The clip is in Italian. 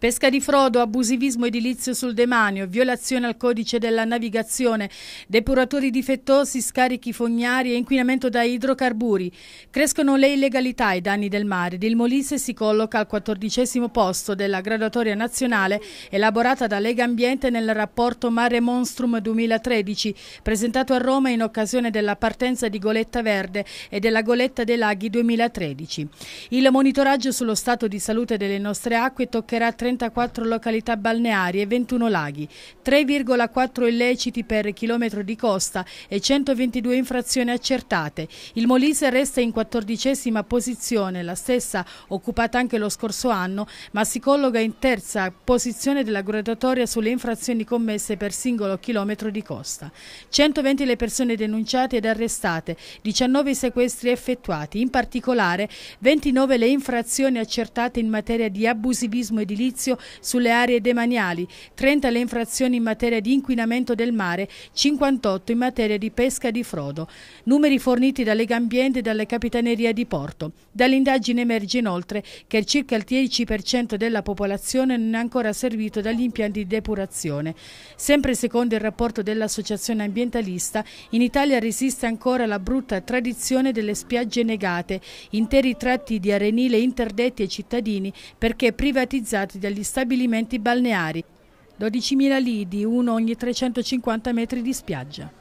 Pesca di frodo, abusivismo edilizio sul demanio, violazione al codice della navigazione, depuratori difettosi, scarichi fognari e inquinamento da idrocarburi. Crescono le illegalità e i danni del mare il Molise si colloca al quattordicesimo posto della graduatoria nazionale elaborata da Lega Ambiente nel rapporto Mare Monstrum 2013 presentato a Roma in occasione della partenza di Goletta Verde e della Goletta dei Laghi 2013. Il monitoraggio sullo stato di salute delle nostre acque toccherà 30 34 località balneari e 21 laghi, 3,4 illeciti per chilometro di costa e 122 infrazioni accertate. Il Molise resta in quattordicesima posizione, la stessa occupata anche lo scorso anno, ma si colloca in terza posizione della graduatoria sulle infrazioni commesse per singolo chilometro di costa. 120 le persone denunciate ed arrestate, 19 i sequestri effettuati, in particolare 29 le infrazioni accertate in materia di abusivismo edilizio servizio sulle aree demaniali, 30 le infrazioni in materia di inquinamento del mare, 58 in materia di pesca di frodo. Numeri forniti da Lega Ambiente e dalle Capitanerie di Porto. Dall'indagine emerge inoltre che circa il 10% della popolazione non è ancora servito dagli impianti di depurazione. Sempre secondo il rapporto dell'Associazione Ambientalista, in Italia resiste ancora la brutta tradizione delle spiagge negate, interi tratti di arenile interdetti ai cittadini perché privatizzati dagli degli stabilimenti balneari, 12.000 lidi, uno ogni 350 metri di spiaggia.